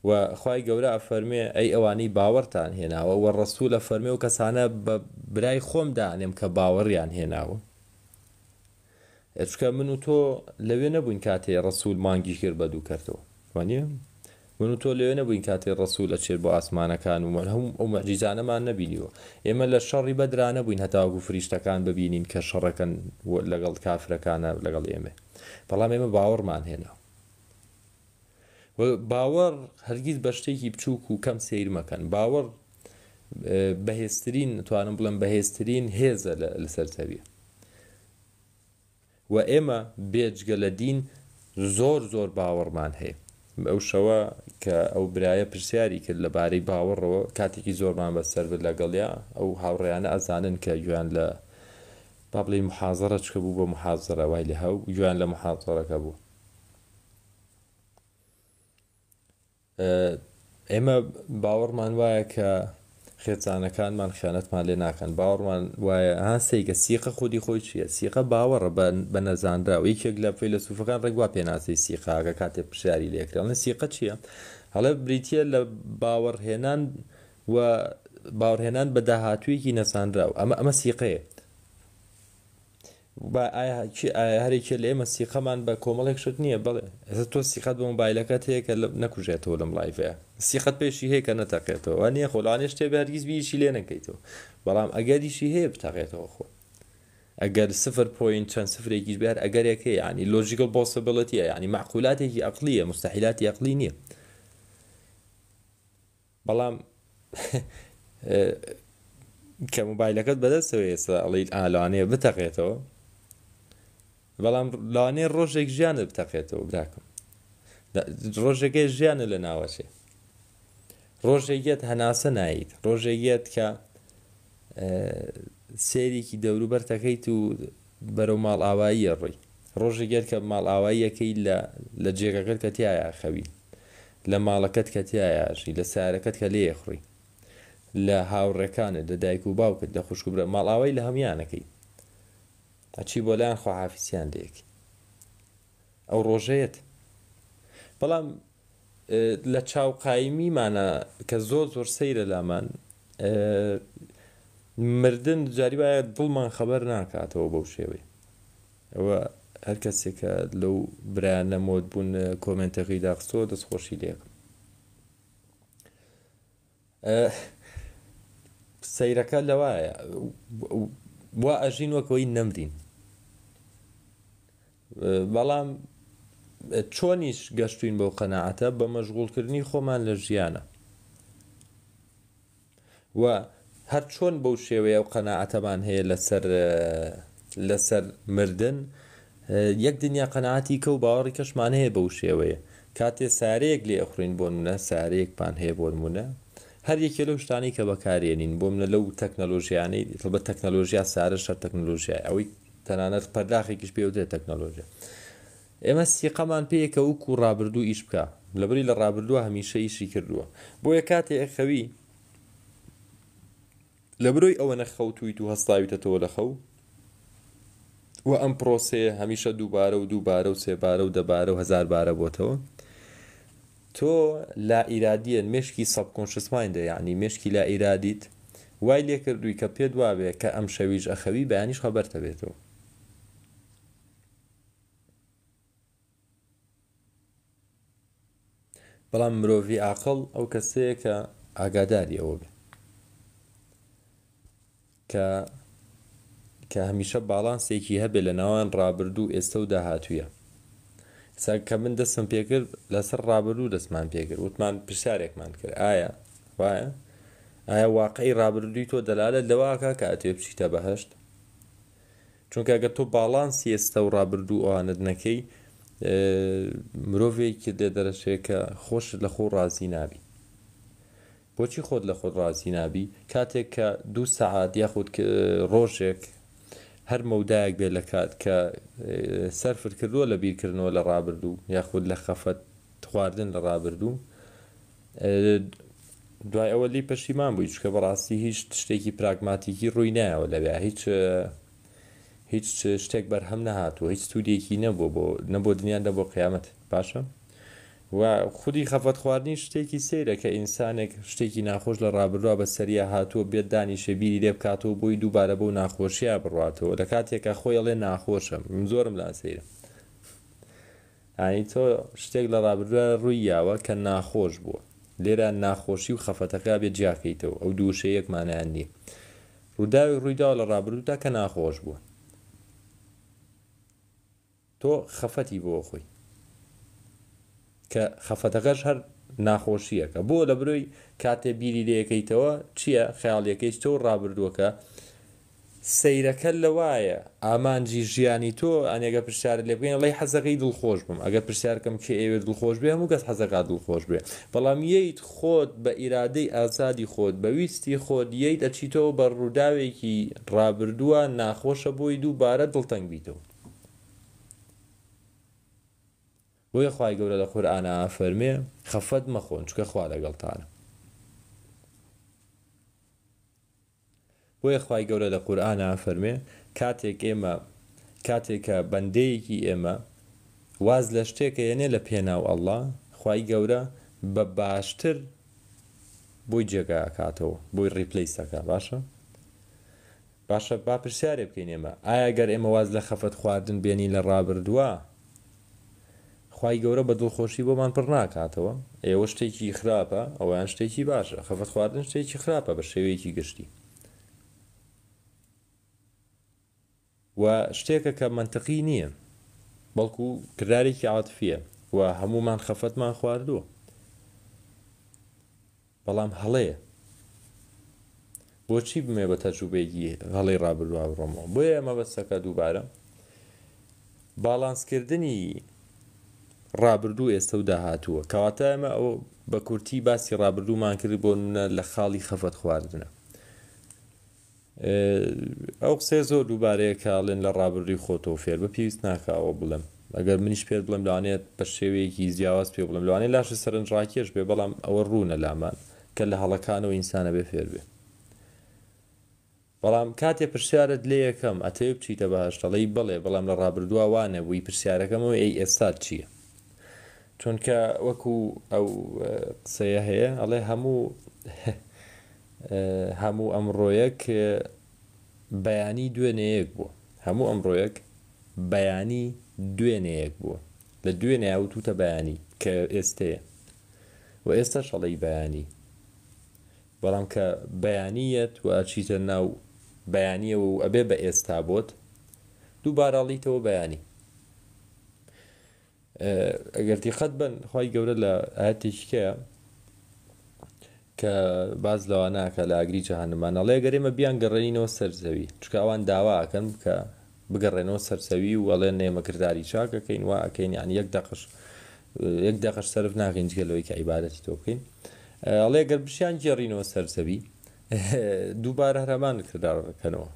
وخوای گەورە ئەفەرمێ ئەی ئەوانەی باوەڕتان هێناوە وە ڕسوول لە فەرمێ و کەسانە بە برای خۆمدانێم کە باوەڕیان هێناوە ئەچکە من و تۆ لەوێ نەبووین کاتێ ڕسوول مانگی کرد بە دوو کردەوە وانە من و تۆ لەوێ نەبووین کاتێ ڕسوول لە چێر بۆ ئاسمانەکان ومە هەموو ئەو مەجیزانەمان نەبینیوە ئێمە لە شەڕی بەدرانە بووین هەتاگو فریشتەکان ببینین کە شەڕەکەن لەگەڵ کافرەکانە لەگەڵ ئێمە بەڵام ئێمە باوەڕمان هێنا باوەڕ هەرگیز بە شتێکی بچووک و کەم سیر مەکەن باوەڕ بەهێسترین توانم بڵم بەهێسترین هێزە لەسەر تەویە و ئێمە بێجگە لە دین زۆر زۆر باوەڕمان هەیە ئەو شەوە کە ئەو برایە پرسیاری کرد لەبارەی باوەڕەوە کاتێکی زۆرمان بەسەر بر لەگەڵیا ئەو هاوڕێیانە ئەزانن کە گویان لە با بڵێ محازرە چکە بوو بە محازرە وای لە هەو گویان لە محازرەکە بوو ئێمە باوەڕمان وایە کە خێچانەکانمان خیانەتمان لێ ناکەن باوەڕمان وایە ئا سیگە سیقە خودی خۆی چیە سیقە باوەڕە بە نەزانرا و یکێک لە پێی لە سوفەکان ڕێگوا پێناسی سیقاگە کاتێ پشیاری لێکرانە سیقە چییە؟ هەڵە بریتە لە باوەڕهێنان و باوەڕهێنان بە داهاتوویکی نەسانرا و ئەمە ئەمە سیقەیە هەرێکی لە ئێمە سیخەمان بە کۆمەڵێک شت نییە بڵێ ئەس تۆ سیخەت بۆ مۆبایلەکەت هەیە کە نەکوژێتەوە لەم لایڤەیە سیخەت پێشی هەیە کە نەتەقێتەوە نیە خۆلانێش تێ بەرگیز بیشی لێ نەکەیتەوە بەڵام ئەگەریشی هەیە بتەقێتەوە خۆ ئەگەر سفر پوین چەند سفرێکیش بێر ئەگەرێک هەیە ینی لۆژیکل بۆسە بڵەتیە ینی معقولاتێکی ئەقلیە مستحیلاتی ئەقلی نییە بەڵام کە موبایلەکەت بەدەستەوە ئێستا ئەڵیت ئالانەیە بتەقێتەوە بەڵام لاوانێ ڕۆژێک ژیانە بتەقێتەوە براکم ڕۆژێکی ژیانە لە ناوەچێ ڕۆژێکیت هەناسە نایت ڕۆژێکیت کە سێریکی دەوروبەرتەکەیت و بەرەو ماڵ ئاوایی ڕووی ڕۆژێکگەر کە ماڵ ئاواییەکەی لە جێگەکەت کە تایە خەوی لە ماڵەکەت کە تایەژی لە سارەکەت کە لێ خوڕی لە هاوڕەکانت لە دایک و باوکت لە خوشکبرە ماڵاوای لە هەمیانەکەی ئەچی بۆ لایەن خواحافیسیان لەیەکی ئەو ڕۆژێت بەڵام لە چاوقایمیمانە کە زۆر زۆر سەیرە لامان مردن جاری باید دڵمان خەبەر ناکاتەوە بەو شێوەی ئەوە هەر کەسێکە لەو برایانە مۆت بوون کۆمنتەقی داخستۆ دەستخۆشی لێکم سەیرەکە لەوایە وا ئەژین وەکەوەی نەمدین بەڵام چۆنیش گەشتوین بەو قەنەعاتە بە مەشغولکردنی خۆمان لە ژیانە وە هەر چۆن بەو شێوەیە و قەنەعاتەمان هەیە لەسەر لەسەر مردن یەک دنیا قەنەعاتی کە و باوەڕی کەشمان هەیە بەو شێوەیە کاتێ سارەیەک لێ ئەخڕین بۆ منە سارەیەکپان هەیە بۆ منە هەر یەکێ لەو شتانی کە بەکارێنین بۆم لە لەو تەکنەلۆژیانەی بە تەکنەلۆژیا سارە شەر تەکنەلۆژیای ئەوەی تەنانەت پەرداخێکیش پێوتێت تەکنەلۆژیا ئێمە سیقەمان پێیەکە وکو ڕابردوو ئیش بکە لەبری لە ڕابردووە هەمیشە ئیشی کردووە بۆ یە کاتێ ئەخەوی لە برۆی ئەوە نەخەوتویت و هەستاویتەوە لە خەو و ئەم پرۆسەیە هەمیشە دووبارە و دووبارە و سێبارە و دەبارە و هزار بارە بۆتەوە تۆ لا ئیرادیە مشکی سەبکۆنشسمایندە یعنی مشکی لا ئیرادیت وای لێ کردووی کە پێ دوابێ کە ئەم شەویش ئەخەوی بەیانیش خەبەرتە بێتەوە بەڵام مرۆڤ عقل ئەو کەسەیە کە ئاگاداری ئەوە بێ کە کە هەمیشە باڵانسێکی هەبێ لە ناوان ڕابردوو ئێستا و داهاتوویە کە من دەستم پێکرد لەسەر ڕابرو دەستمان پێکرد وتمان پرسیارێکمان کرد ئایا وایە ئایا واقعی ڕابردوی تۆ دەلالە لەواکە کە ئەتێ بچیتە بەهشت چونکە گە تۆ باڵانسی ئێستا و ڕابردوو ئەوانت نەکەی مرۆڤێکی دێ دەرەشێت کە خۆش لە خۆ ڕازی نابی بۆچی خۆت لە خۆت ڕازی نابی کاتێک کە دوو سەعات یاخود ڕۆژێک هەر مەودایەک بێ لە کات کە سەرفر کردووە لە بیرکردنەوە لە ڕابردوو یاخود لە خەفەت خواردن لە ڕابردوو دوای ئەوە لی پەشیمان بووی چکە بەڕاستی هیچ شتێکی پراگماتیکی ڕووی نایەوە لەبێ هیچ هیچ شتێک بەرهەم نەهاتوە هیچ سوودێکی نەبوو بۆ نەبوو دنیان دە بۆ قیامەت باشە؟ و خودی خەفەت خواردنی شتێکی سێرە کە ئینسانێک شتێکی ناخۆش لە ڕابردووە بە سەریە هاتووە بێت دانیشەبیری لێ بکاتەوە بۆی دووبارە بەو ناخۆشیە بڕاتەوە لە کاتێکە خۆی ئەڵێ ناخۆشم زۆرم لا سەیرم ئانی تۆ شتێک لە ڕابردووە ڕوویاوە کە ناخۆش بووە لێرە ناخۆشی و خەفەتەکە بێت جیاکەیتەوە ئەو دووشەیەکمانیان نی ڕووداوی ڕوویداوە لە ڕابردووتا کە ناخۆش بووە تۆ خەفەتی بۆ خۆی کە خەفەتەکەش هەر ناخۆشیەکە بۆ لە برۆی کاتێ بیری لەکەیتەوە چییە خەیاڵیەکەیش تۆ ڕابردووەکە سیرەکە لەوایە ئامانجی ژیانی تۆ ئەنێگە پرسیار لێ بگەین لەی حەزەکەی دڵخۆش بم ئەگە پرسیارکەم کێ ئێوە دڵخۆش بێ هەموو کەس حەزەکە دڵخۆش بێ بەڵام ییت خۆت بە ئیرادەی ئازادی خۆت بەویستی خۆت ییت ئەچیتەوە بە ڕووداوێکی ڕابردووە ناخۆشە بۆی دووبارە دڵتەنگ بیتەوە بۆیە خی گەورە لە قورآانە فەرمێ خەفەت مەخۆن چکە خوا لەگەڵتانە بۆیە خی گەورە لە قورآانە فەرمێ کاتێک ئێمە کاتێکە بەندەیەکی ئێمە واز لە شتێکە یەنێ لە پێناو ئەله خی گەورە بە باشتر بۆی جێگا کاتەوە بۆی ریپلیسەکە باشە باشە با پرسیارێ بکەین ئێمە ئایا گەر ئێمە واز لە خەفەت خواردن بێنی لە ڕابردووە خی گەورە بە دڵخۆشی بۆمان پڕ ناکاتەوە ئێوە شتێکی خراپە ئەویان شتێکی باشە خەفەت خواردن شتێکی خراپە بە شێوەیەکی گشتی و شتێکە کە منطقی نییە بەڵکو کردارێکی عاتفیە و هەمومان خەفەتمان خواردووە بەڵام هەڵەیە بۆچی بمێ بە تەجوبێکی هەڵی ڕابروا بڕۆمەوە بۆیە ئەمە بەستەکە دووبارە باڵانسکردنی ڕابردوو ئێستا و داهاتووە کەواتە ئەمە ئەو بە کورتی باسی ڕابردوومان کرد بۆ نە لە خاڵی خەفەت خواردنە ئەو قسێ زۆر دووبارەیە کاڵێن لە ڕابردووی خۆتۆ فێر بە پێویست ناکاوە بڵم ئەگەر منیش پێ بڵم لەوانێت بە شێوەیەکی زیاواز پێ بڵم لەوانێ لاشە سەرنجڕاکێش بێ بەڵام ئەوە ڕوونە لامان کە لە هەڵەکانەوە ئینسانە بێ فێر بێ بەڵام کاتێ پرسیارت لێ یەکەم ئەتەیە بچیتە بەهشتەڵی بڵێ بەڵام لە ڕابردووە وانە بووی پرسیارەکەمەوە ئەی ئێستا چییە چونکە وەکو ئەو قسەیە هەیە ئەڵێ هەموو هەموو ئەمڕۆیەک بەیانی دوێنەیەک بووە هەموو ئەمڕۆیەک بەیانی دوێنەیەک بووە لە دوێنێ وتوتە بەیانی کە ئێستەیە و ئێستا شەڵی بەیانی بەڵام کە بەیانیت و ئاچیتە ناو بەیانیە و ئەبێ بە ئێستا بۆت دووبارەڵیتەوە بەیانی ئەگەرتی قەت بن خی گەورە لە ئاەتێکیکەیە کە باز لەوە ناکە لە ئاگری جاهانمانەڵێ گەرێمە بیان گەڕێنینەوە سەرزەوی چکە ئەوان داواکەن کە بگەڕێنەوە سەرسەوی و وەڵێن نێمەکردداری چاکەکەین وا ئەکەین یان یەک دەقش یەک دەقش سرف ناغین جگەلەوەی کە عیباەتی تۆ بکەین ئەڵێ گەر بشیان جێڕینەوە سەرسەوی دووبارە هەرەمان کردارەکەنەوە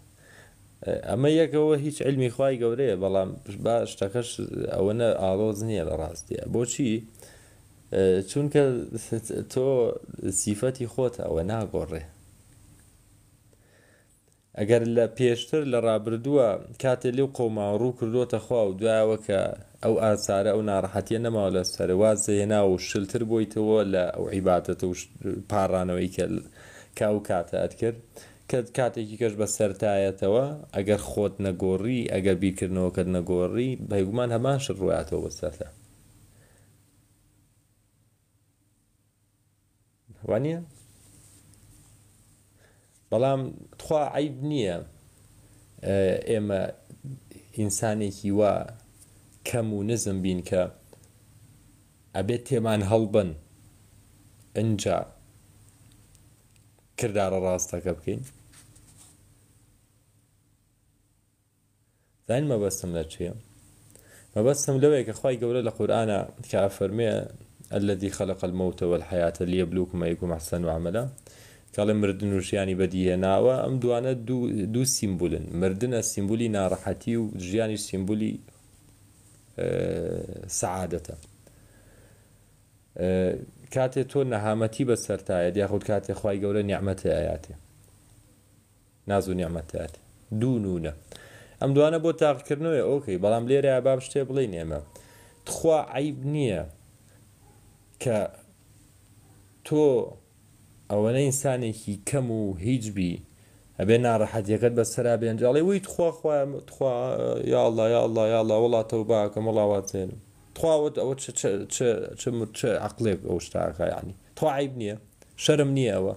ئەمە یەکەوە هیچ علمی خی گەورەیە بەڵام با شتەکەش ئەوەنە ئاڵۆز نییە لە ڕاستیە بۆچی چونکە تۆ سیفەتی خۆت ئەوە ناگۆڕێ ئەگەر لە پێشتر لە ڕابردووە کاتێ لێو قۆما ڕوو کردوتە خوا و دوایەوە کە ئەو ئاسارە ئەو ناڕەحەتە نەماوە لە سەرواز هێنا و شلتر بوویتەوە لە ئەو عیباتە و پارانەوەی کە کاو کاتە ئەت کرد. کە کاتێکی کەش بە سەرتایەتەوە ئەگەر خۆت نەگۆڕی ئەگەر بیرکردنەوەکەت نەگۆڕی بەیگومان هەماش ڕواتەوە بە سەرتا وانە بەڵام خوا عیب نییە ئێمە ئینسانێکی وا کەم و نزم بین کە ئەبێت تێمان هەڵبن ئەجا کردارە ڕاستەکە بکەین زانین مەبەستم لە چیە شيء ما کە خی اخوي لە القران كافر ئەفەرمەیە الذي خلق الموت والحياة ليبلوكم أيكم أحسن عملا قال مردن بديه ناوة أم دوانا دو, دو دوو سیمبولن مردنە سیمبولی ناڕەحەتی و سيمبولي سیمبولی آه، سعادەتە آه، کاتێ تۆ نەهامەتی بە سەرتایە یاخود کاتێ خی گەورە نیعممەتەیەاتێ ناز و نیعممەات دوو نونە ئەم دوانە بۆ تاقکردنەوەی ئۆکەی بەڵام لێرە باب شتێ بڵێ نێمە تخوا عیب نییە کە تۆ ئەوەنە ئینسانێکی کەم و هیچبی ئەبێ ناڕەحەتەکەت بەسرا بێنجاڵی وی تخواخوا یاڵە یاڵە یاڵە وڵاتە و باکەم وڵاوات زێنم تواوت ئەوە عقلێک ئەو شتاکە ینی توعیب نییە شەرم نییە ئەوە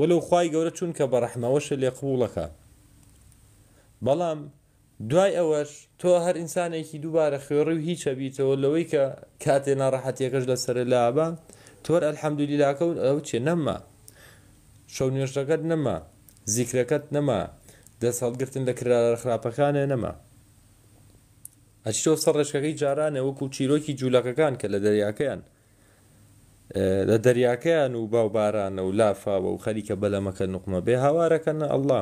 وەلو خی گەورە چونکە بە ڕەحمەوەش لێ قوڵەکە بەڵام دوای ئەوەش تۆ هەر ئینسانێکی دووبارە خوێڕی و هیچە بیتەوە لەوەی کە کاتێ ناڕەحەتێکەش لە سەر لابە تۆر ئەلحەمدولیلاکە و ئەو چێ نەما شەو نوێشتەکەت نەما زیکرەکەت نەما دەسەڵگرتن لە کرارە خراپەکانە نەما ئەچۆ سەر ڕێشکەکەی جارانە وەکو چیرۆکی جوولەکەکان کە لە دەریاکەیان لە دەریاکەیان و باوبارانە و لافاوە و خەریکە بەلەمەکە نقمە بێ هاوارەکەنە ئەله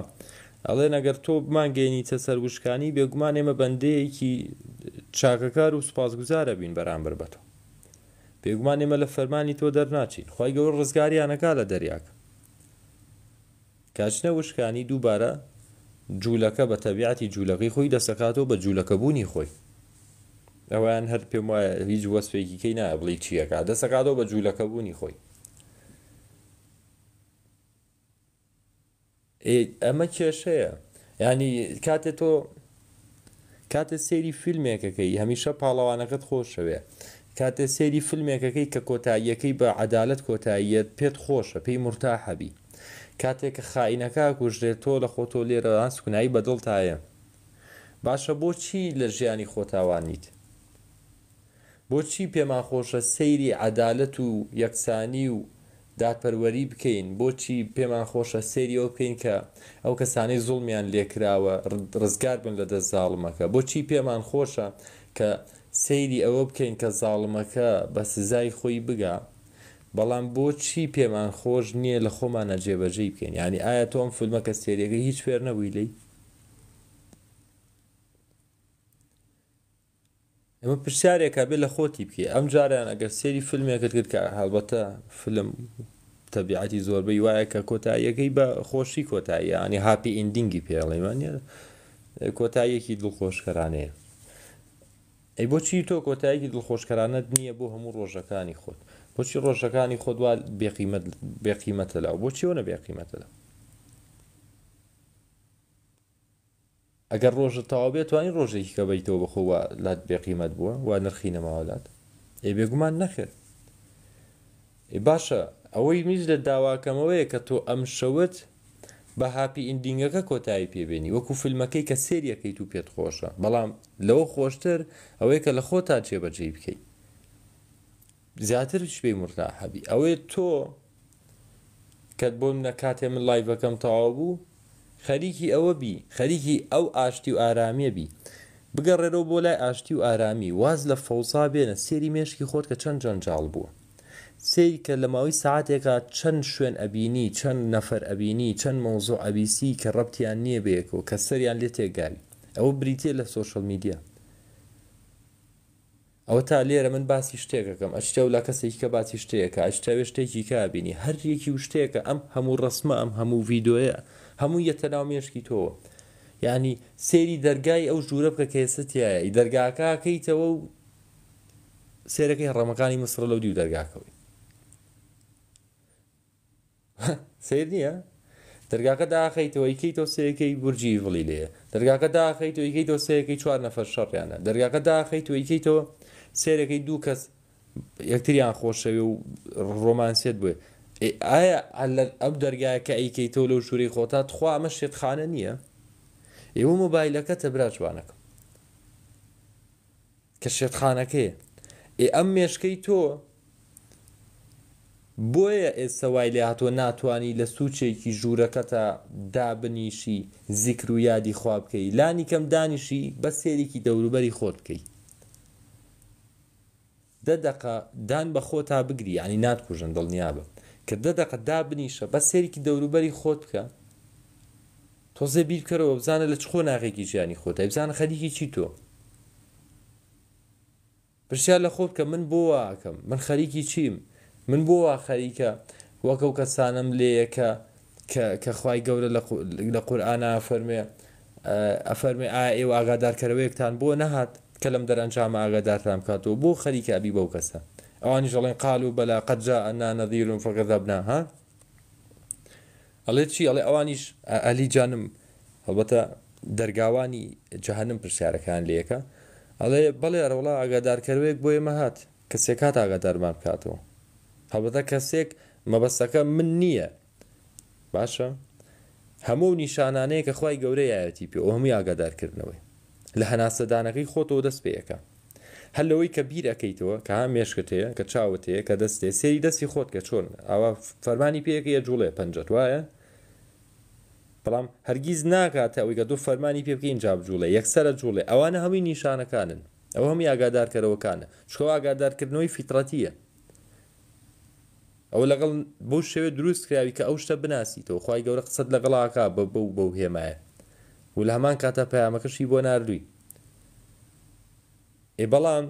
ئەڵێ نەگەر تۆ بمانگەێنی چە سەرگوشکانی بێگومان ئێمە بەندەیەکی چاکەکار و سوپاسگوزارە بین بەرامبەر بەتە پێگومان ئێمە لە فەرمانی تۆ دەرناچین خی گەور ڕزگاریانەکە لە دەریاکە کاچنە وشکانی دووبارە جوولەکە بە تەبیعەتی جوولەکەی خۆی دەسەکاتەوە بە جوولەکە بوونی خۆی ئەوان هەر پێم وایە هیچ وەسپێکی کەی نا بڵی چیەکە دەسەقاتەوە بە جوولەکە بوونی خۆی ئەمە کێشەیە ینی کاتێ تۆ کاتە سێری فیلمێکەکەی هەمیشە پاڵەوانەکەت خۆشەوێ کاتە سێری فیلمێکەکەی کە کۆتاییەکەی بە عدالت کۆتاییەت پێت خۆشە پێی مرتا حەبی کاتێک کە خاینەکە کوژێت تۆ لە خۆتۆ لێرە ئاسکونایی بەدڵ تایە باشە بۆچی لە ژیانی خۆتاوانیت بۆچی پێمان خۆشە سەیری عدالەت و یەکسانی و دادپەروەری بکەین بۆچی پێمان خۆشە سریەوە بکەین کە ئەو کەسانەی زوڵمیان لێکراوە ڕزگار بن لە دەزاڵمەکە بۆچی پێمان خۆشە کە سەیری ئەوە بکەین کە زاڵمەکە بە سزای خۆی بگا بەڵام بۆچی پێمان خۆش نییە لە خۆمانە جێبەجێ بکەین ینی ئایا تۆم فلمەکە سێریەکە هیچ فێر نەبووی لی ئەمە پرسیارێکا بێت لە خۆتی بکە ئەم جاریان ئەگەر سێری فیلمێکت کرد کە هەڵبەتە فلم تەبیعاتی زۆربەی وایە کە کۆتاییەکەی بە خۆشی کۆتایی ینی هاپی ئیندینگی پێڵەیمانە کۆتاییەکی دڵخۆشکەرانەیە ئەی بۆچی تۆ کۆتاییکی دڵخۆشکەرانەت نییە بۆ هەموو ڕۆژەکانی خۆت بۆچی ڕۆژەکانی خۆدووا بێقیمەتە لاو بۆچی ئەوە بێقیمەتە لاو ئەگەر ڕۆژە تاوا بێت توانین ڕۆژێکی کە بیتەوە بەخۆوە لات بێقیمت بووە وا نرخی نەماوەلات ئێ بێگومان نەخێت باشە ئەوەی میز لە داواکەمەوەیە کە تۆ ئەم شەوت بە هاپی ئیندینگەکە کۆتایی پێبێنی وەکو فیلمەکەی کە سریەکەی تو پێت خۆشە بەڵام لەوە خۆشتر ئەوەیە کە لە خۆتا جێبەجێ بکەیت زیاترش پێی مردا حەبی ئەوەیە تۆ کە بۆ منە کاتێ من لایڤەکەم تەواو بوو خەریکی ئەوە بی خەریکی ئەو ئاشتی و ئارامیە بی بگەڕێرەوە بۆ لای ئاشتی و ئارامی واز لە فەوسا بێنە سێری مێشکی خۆت کە چەند جەنجال بووە سری کە لە ماوەی ساعتێکە چەند شوێن ئەبینی چەند نەفەر ئەبینی چەند مۆزۆ ئەبیسی کە ڕەتیان نییە بەیەکەوە کە سەریان لێ تێگاوی ئەوە بریتێ لە سوۆشل میدیا ئەوە تا لێرە من باسی شتێکەکەم ئەشتە و لا کەسێکی کە باسی شتەیەەکە ئەشتەوێ شتێکی کابینی هەر یەکی و شتێکە ئەم هەموو ڕسممە ئەم هەموو ڤیددیۆە هەموو یەتەناومێشکی تۆوە ینی سێری دەرگای ئەو ژوورە بکە کەێستیایە دەرگاکەکەیتەوە و سێرەکەی ڕەمەکانی مسرە لەو دی و دەرگاکەوەی سیر نییە دەرگاکە داخیتەوە یکەی تۆسەیەکەی بورجی بڵی لێ دەرگاکە داخیت و یکەی تۆسەیەکەی چوار نەفەر شەڕیانە دەرگاکە داخیت و یکەی تۆ سێرەکەی دوو کەس یەکتریان خۆشەوی و ڕۆمانسێت بێ ئایا ئەم دەرگایەکە ئەیکەی تۆ لەو ژووری خۆتات خوا ئەمە شێتخانە نییە ئێوە مۆبایلەکە تەبراجوانەکە کە شێتخانەکەی ئێ ئەم مێشکەی تۆ بۆیە ئێسەوای لێ هاتۆ ناتوانانی لە سوچێکی ژوورەکەتە دابنیشی زیکر و یادی خوا بکەی لانی کەم دانیشی بە سێریکی دەوروبەری خۆت بکەی دەدەق دان بە خۆ تا بگری ینی ناتکوژن دڵنییا بە کە دەدەق دابنیشە بە سێریکی دەوروبەری خۆت بکە تۆزە بیرکەرەوە بزانە لە چ خۆ ناغێکی ژیانی خۆت بزانە خەریکی چی تۆ پرسیار لە خۆت کە من بۆ واکەم من خەریکی چیم من بۆ وا خەریکە وەکەو کەسانم لێیەکە کە خی گەورە لە قورآە فەرمێ ئەفەرمێ ئا ئێوە ئاگادارکەرەوەیەکتان بۆ نەهات کە لەم دەرەنجامە ئاگادارتان بکاتەوە بۆ خەریکە ئەبی بەو کەسە ئەوانی ژەڵێن قال و بەلا قەجا ئەنا نەدیرون فەگەدەبنا ها ئەڵێ چی ئەڵێ ئەوانیش ئەلی جانم هەڵبەتە دەرگاوانی جەهنم پرسیارەکان لەکە ئەڵێ بەڵێ ڕەوڵا ئاگادارکەوێک بۆ ئێمە هات کەسێک هات ئاگادارمان بکاتەوە هەڵبەتە کەسێک مەبەستەکە من نییە باشە هەموو نیشانانەیە کە خی گەورەیەتی پێ ئەو هەمووی ئاگادارکردنەوەی لە هەناسەدانەکەی خۆتەوە دەست پێەکە هەلەوەی کە بیرەکەیتەوە کە هەم مێشکت هەیە کە چاوت هەیە کە دەستێ سێری دەستی خۆت کە چۆن ئەوە فەرمانی پێەکە یە جوڵێ پنجەت وایە بەڵام هەرگیز ناکاتە ئەوی کە دوو فەرمانی پێ بکەین جاب جوڵێ یەکسرە جوڵێ ئەوانە هەمووی نیشانەکانن ئەو هەمی ئاگادارکەرەوەکانە چکەوە ئاگادارکردنەوەی فیترەتیە ئەو لەگەڵ بۆ شێوێ دروست کراوی کە ئەو شتە بناسییتەوە خی گەورە قسەد لەگەڵاکا بە بەو بەو هێمایە و لە هەمان کاتە پەیامەکەشی بۆ نردووی ئێ بەڵام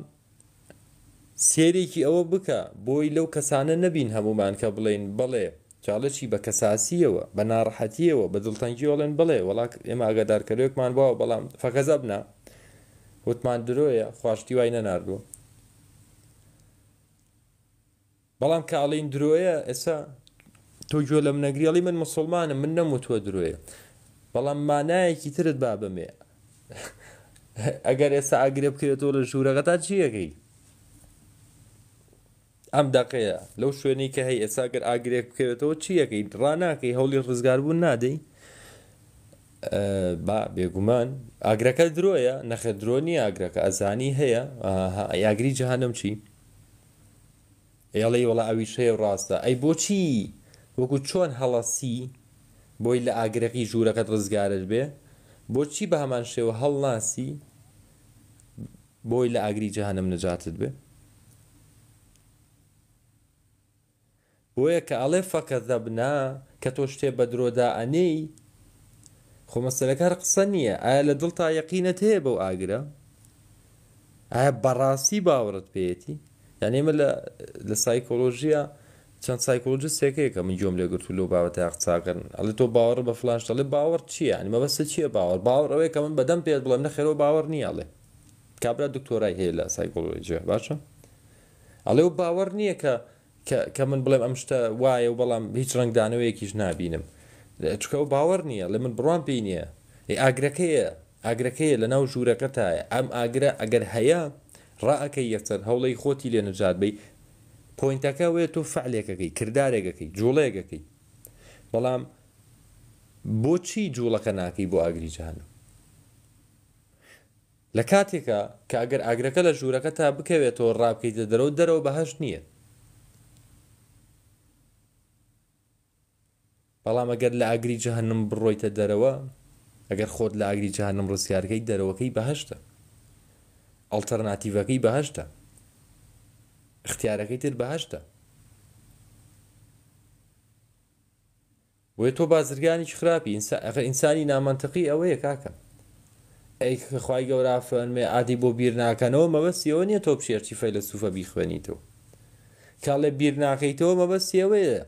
سێرێکی ئەوە بکە بۆی لەو کەسانە نەبین هەمومان کە بڵێن بڵێ چاڵەی بە کەساسیەوە بە ناڕحەتیەوە بە دڵتەنگی وڵێن بڵێ وڵات ئێمە ئاگادارکەرێکمان بووە بەڵام فەکەزە بنا وتمان درۆیە خوشتی وای نەناردووە بەڵام کاڵین درۆیە ئێستا تۆ جوێ لەم نەگریڵی من مسلمانم من نەموتوە درۆیە بەڵام مانایەکی ترت با بمێ ئەگەر ئێستا ئاگرێ بکرێتەوە لە ژوورەکە تا چیەکەی ئەم دەقەیە لەو شوێنی کە هەیە ئێساگەر ئاگرێ بکرێتەوە چیەکەی ڕناکەی هەولی ڕزگاربوون نادەی با بێگومان ئاگرەکە درۆیە نەخە درۆنی ئاگرەکە ئەزانی هەیە یاگری جهانم چی ئێڵی وڵە ئەویش هەیە ڕاستە ئەی بۆچی وەکو چۆن هەڵەسی بۆی لە ئاگرەکەی ژوورەکەت ڕزگارت بێ بۆچی بە هەمان شێوە هەڵناسی بۆی لە ئاگری جەهانم نەجاتت بێ بۆیە کە ئەڵێ فەکە دەبنا کە تۆ شتێ بە درۆدا ئەنەی خۆ مەسلەکە قسە نییە ئایا لە دڵ تا یەقینەت هەیە بەو ئاگرە ئایا بەڕاستی باوەت پێێتی یانێمە لە سایکۆلۆژیە چەند سایکۆلجستێکەیە کە من جۆم لێگررت و لەو بابەت یاقچاکردن ئەڵێ تۆ باوەڕ بە فلانشتەڵێ باوەڕ چییە نی مەبەستە چییە باوەڕ باوەڕ ئەوەیە کە من بەدەم پێت بڵێم نەخێرەوە باوەڕ نییاڵێ کابرا دکتۆرای هەیە لە سایکۆلۆژیە باشە ئەڵێ و باوەڕ نییە کە کە من بڵێم ئەم شتە وایە و بەڵام هیچ ڕنگدانەوەیەکیش نبینم چکە و باوەڕ نییە لە من بڕوان پێی نییە ئاگرەکەیە ئاگرەکەیە لە ناو ژوورەکە تایە ئەم ئاگرە ئەگەر هەیە ڕائەکەی یەکسەر هەوڵی خۆتی لێ نەجات بی پۆینتەکە وێت تۆ فعلێکەکەی کردارێکەکەی جوڵەیەکەکەی بەڵام بۆچی جوڵەکە ناکەی بۆ ئاگری جاهنم لە کاتێکە کە ئەگەر ئاگرەکە لە ژوورەکە تا بکەوێتەوە ڕابکەیتە دەرەوە دەرەوە بەهشت نییە بەڵام ئەگەر لە ئاگری جەهنم بڕۆیتە دەرەوە ئەگەر خۆت لە ئاگری جەهنم ڕزیارەکەی دەرەوەکەی بەهشتە ئەلتەرناتیڤەکەی بەهشتە اختیارەکەی تر بەهشتە وێ تۆ بازرگانی خراپی ئینسانی نامەنتەقی ئەوەیە کاکە ئەیخوای گەورا فەرمێ ئادی بۆ بیر ناکەنەوە مەبەستیەوە نییە تۆ پشێرچی فەی لە سوفە بیخوێنیتەوە کاڵێ بیر ناکەیتەوە مەبەستیەوەیە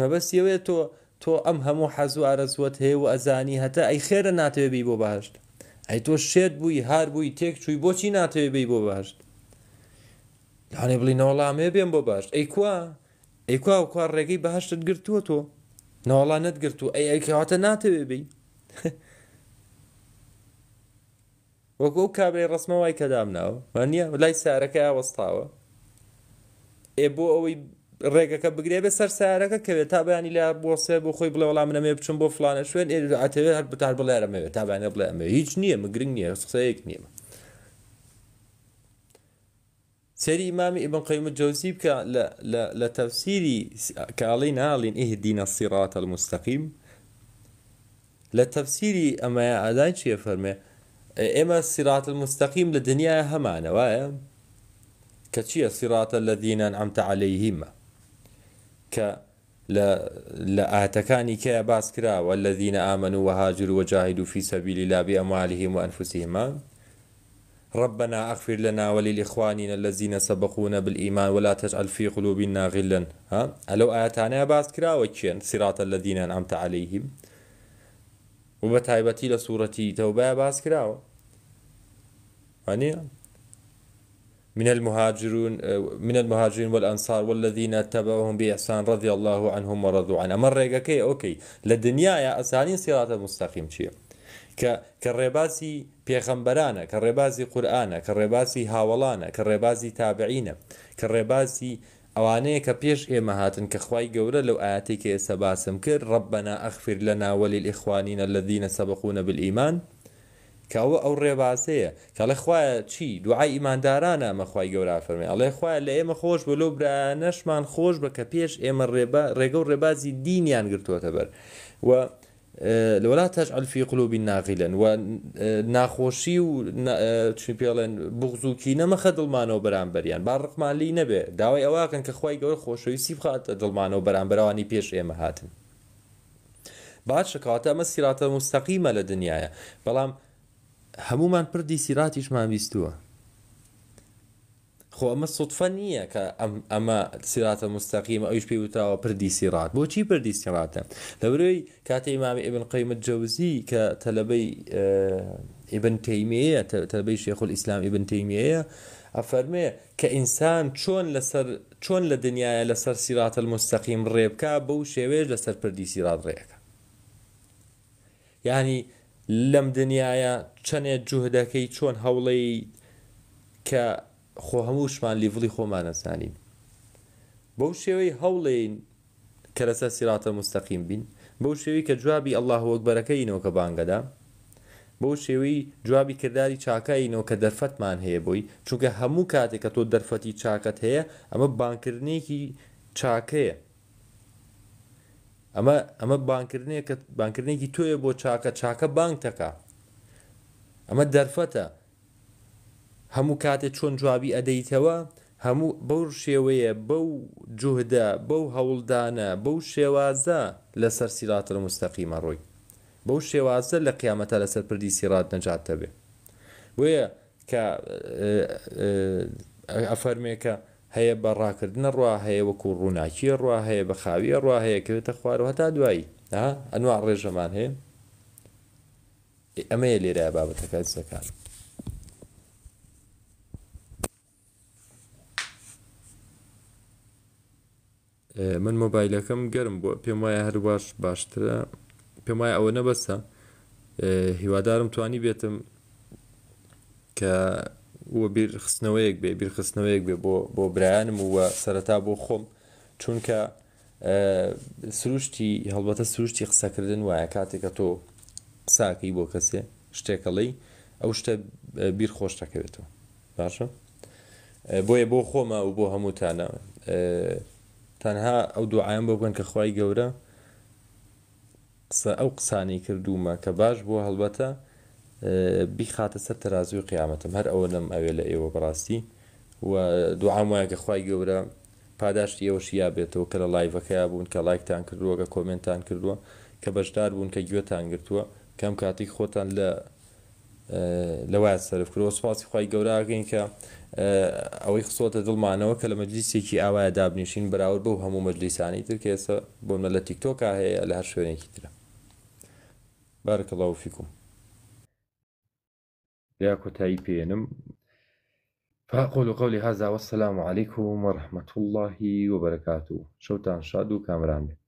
مەبەستیەوەیە تۆ تۆ ئەم هەموو حەزوو ئارەزوت هەیە و ئەزانی هەتا ئەی خێرە ناتوێبی بۆ باشت ئەی تۆ شێت بووی هار بووی تێک چووی بۆچی ناتوێبی بۆ باشت لاێ بڵی ناوەڵامێ بێن بۆ باش ئەیکوا ئەیکوا و کوار ڕێگەی بەهشتت گرتووە تۆ ناوەڵانت گرت و ئەی ئەیکەواتە ناتەوێ بی وەکو ئەو کابرێ ڕسممە وای کەدام ناوە وانە لای سارەکە وەستاوە ئێ بۆ ئەوەی ڕێگەکە بگرێ بە سەر سارەکە کەوێت تا بەیانی لا بۆسێ بۆ خۆی بڵێ وڵام منەمێ بچم بۆ فلانە شوێن ئێ ئاتەوێت هەر بتار بڵێرەمەوێت تابانە بڵێمە هیچ نییە مگرنگ نییە قسەیەک نییە سري إمام ابن قيم الجوزي بك ل ل لتفسيري كالين الين اهدنا الصراط المستقيم لتفسيري اما ادان شي فرمي اما الصراط المستقيم للدنيا هما نوايا كشي الصراط الذين انعمت عليهم ك لا لا اتكاني كي باسكرا والذين امنوا وهاجروا وجاهدوا في سبيل الله باموالهم وانفسهم ربنا اغفر لنا وللإخواننا الذين سبقونا بالإيمان ولا تجعل في قلوبنا غلا ها ألو اتانا باسكرا كرا وكين صراط الذين أنعمت عليهم وبتايبتي لسورة توبة باسكرا كراوة يعني من المهاجرون من المهاجرين والأنصار والذين اتبعوهم بإحسان رضي الله عنهم ورضوا عنه مرة كي أوكي لدنيا يا اسالين صراط المستقيم شيء کە ڕێباسی پێخەمبەرانە کە ڕێبازی قورآانە کە ڕێباسی هاوڵانە کە ڕێبازی تابعینە کە ڕێبازی ئەوانەیە کە پێش ئێمە هاتن کە خی گەورە لەو ئاەتێک ئێسە باسم کرد ڕبنا ئەخفر لە ناوەلی ئیخوانینە لە دینە سەبقونە بالئیمان کەوە ئەو ڕێباسەیە کە لە خوایە چی دوعای ئیماندارانە ئەمەخوای گەورا فەرمی ئەڵێ خوایە لە ئێمە خۆش بە لەو برانەشمان خۆش بە کە پێش ئێمە ڕێگە و ڕێبازی دینیان گرتووەتە بەر و لەوەلا تەجعل في قلوبی ناغیلن و ناخۆشی و چپڵێن بغز وکی نەمەخە دڵمانەوە بەرامبەریان با ڕقمالی نەبێ داوای ئەواکەن کە خی گەور خۆشەویستی بخات دڵمانەوە بەرامبەرەوانی پێش ئێمە هاتن باشکاتە ئەمە سیراتە مستەقیمە لە دنیاە بەڵام هەمومان پردی سیراتیشمان بیستووە خۆ ئەمە سوتفە نییە کە ئەمە سیراتە مستەقیمە ئەوش پێی وتاوە پردی سیرات بۆچی پردی سیراتە لەبروی کاتی ئمامی ئبن قەیمت جەوزی کە تەلبەی ئبن تەیمەیە تەلبەی شێخل ئیسلام ئبن تەیمەیە ئەفەرمێ کە ئینسان چۆن لەسەر چۆن لە دنیاە لەسەر سیراتە مستەقیم ڕێبکە بەو شێوێژ لەسەر پردی سیرات ڕێەکە ینی لەم دنیاە چەنێ جوهدەکەی چۆن هەوڵی کە خۆ هەموو شمان لیڤڵی خۆمانەزانین بەو شێوەی هەوڵێن کە لەسەر سیراتە مستەقیم بین بەو شێوی کە جوابی ئەله وەکبەرەکەینەوە کە بانگەدا بەو شێوەی جوابی کردداری چاکینەوە کە دەرفەتمان هەیە بۆی چونکە هەموو کاتێک کە تۆ دەرفەتی چاکەت هەیە ئەمە بانکردنێکی چاکەیە ئەمە ئەمە بانکردنێک بانکردنێکی تۆیە بۆ چاکە چاکە بانک دەکا ئەمە دەرفەتە هەموو کاتێک چۆن جوابی ئەدەیتەوە هەموو بەو شێوەیە بەو جوهدە بەو هەوڵدانە بەو شێوازە لەسەر سیراتە لە مستەقیمە ڕۆی بەو شێوازە لە قیامەتە لەسەر پردی سیرات نەجاتە بێ وەیە کە ئەفەرمێکە هەیە بە ڕاکردنە ڕوا هەیە وەکو ڕووناکی ڕوا هەیە بە خاویە ڕوا هەیە کەوێتە خوارەوە هەتا دوایی ئەنووا ڕێژەمان هەیە ئەمەیە لێرە بابەتەکە زەکان. من مۆبایلەکەم گەرم بووە پێم وایە هەر باش باشترە پێم وایە ئەوە نەبەستە هیوادارم توانی بێتم کە وە بیرخستنەوەیەک بێ بیرخستنەوەیەک بێ بۆ بۆ برایانم وە سەرەتا بۆ خۆم چونکە سروشتی هەڵبەتە سروشتی قسەکردن وایە کاتێکە تۆ قساکەی بۆ کەسێ شتێکەڵی ئەو شتە بیر خۆش دەکەوێتەوە باشە بۆیە بۆ خۆمە و بۆ هەمووتانە تەنها ئەو دوعاان بۆ بن کە خی گەورە قسە ئەو قسانی کردومە کە باش بۆ هەڵبەتە بیخاتە سەر تەازوی و قیامەتم هەر ئەوە نەم ئەوێ لە ئێوە بڕاستی و دوعام وایە کە خی گەورە پاداشتی ئەوە شیا بێتەوە کە لە لایڤەکەیا بوون کە لایکتان کردووە کە کۆمنتان کردووە کە بەشدار بوون کە گوێتان گرتووە کەم کاتی خۆتان لە لەوایە سەرفکردەوە سپاسی خی گەوراگەین کە ئەوەی خسۆتە دڵمانەوە کە لە مەجلیسێکی ئاوایە دابنیشین بەراورد بەو هەموو مەجلیسانی ترکێسە بۆمە لە تیکتۆکا هەیە لە هەر شوێنێکی ترە بارکەڵاو فیکم یا کۆتایی پێێنم فاقول قولي هذا والسلام عليكم ورحمة الله وبركاته شوتان شادو كامران